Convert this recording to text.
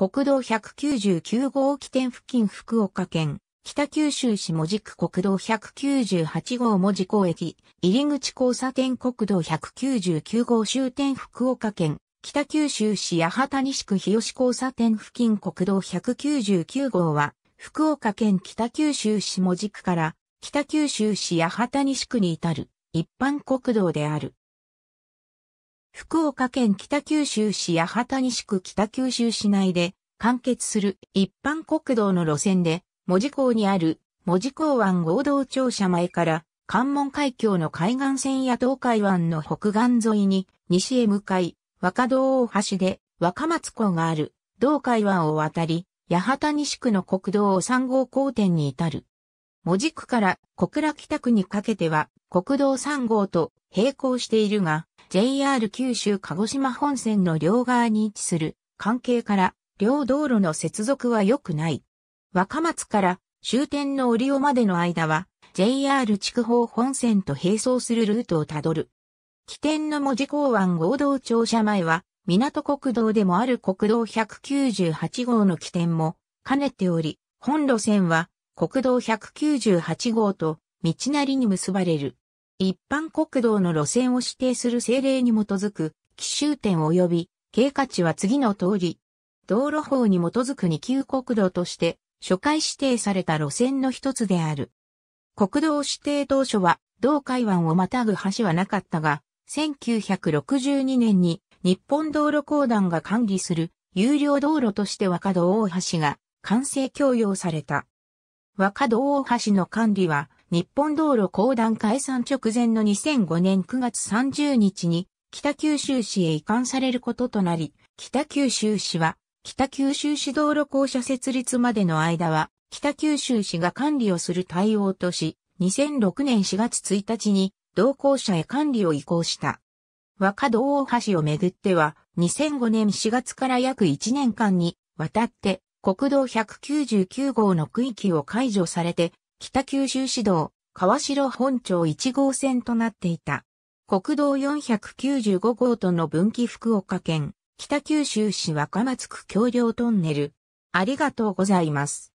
国道199号起点付近福岡県、北九州市門司区国道198号門司港駅、入口交差点国道199号終点福岡県、北九州市八幡西区日吉交差点付近国道199号は、福岡県北九州市門司区から北九州市八幡西区に至る一般国道である。福岡県北九州市八幡西区北九州市内で完結する一般国道の路線で、文字港にある文字港湾合同庁舎前から関門海峡の海岸線や東海湾の北岸沿いに西へ向かい、若道大橋で若松港がある道海湾を渡り、八幡西区の国道3号交点に至る。文字区から小倉北区にかけては国道3号と並行しているが、JR 九州鹿児島本線の両側に位置する関係から両道路の接続は良くない。若松から終点の折尾までの間は JR 筑豊本線と並走するルートをたどる。起点の文字港湾合同庁舎前は港国道でもある国道198号の起点も兼ねており、本路線は国道198号と道なりに結ばれる。一般国道の路線を指定する政令に基づく、奇襲点及び、経過値は次の通り、道路法に基づく二級国道として、初回指定された路線の一つである。国道指定当初は、同海湾をまたぐ橋はなかったが、1962年に日本道路公団が管理する有料道路として若戸大橋が完成供用された。若戸大橋の管理は日本道路公団解散直前の2005年9月30日に北九州市へ移管されることとなり、北九州市は北九州市道路公社設立までの間は、北九州市が管理をする対応とし、2006年4月1日に同行者へ管理を移行した。若道大橋をめぐっては、2005年4月から約1年間にわたって国道199号の区域を解除されて、北九州市道、川城本町1号線となっていた。国道495号との分岐福岡県、北九州市若松区橋梁トンネル。ありがとうございます。